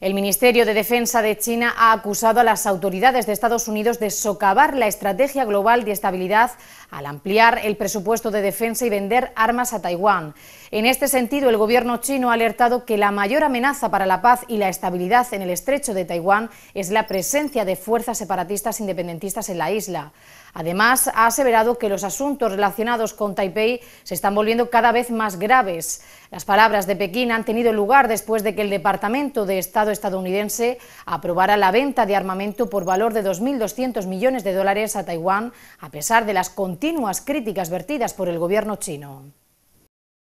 El Ministerio de Defensa de China ha acusado a las autoridades de Estados Unidos de socavar la estrategia global de estabilidad al ampliar el presupuesto de defensa y vender armas a Taiwán. En este sentido, el gobierno chino ha alertado que la mayor amenaza para la paz y la estabilidad en el estrecho de Taiwán es la presencia de fuerzas separatistas independentistas en la isla. Además, ha aseverado que los asuntos relacionados con Taipei se están volviendo cada vez más graves. Las palabras de Pekín han tenido lugar después de que el Departamento de Estado estadounidense aprobara la venta de armamento por valor de 2.200 millones de dólares a Taiwán, a pesar de las continuas críticas vertidas por el gobierno chino.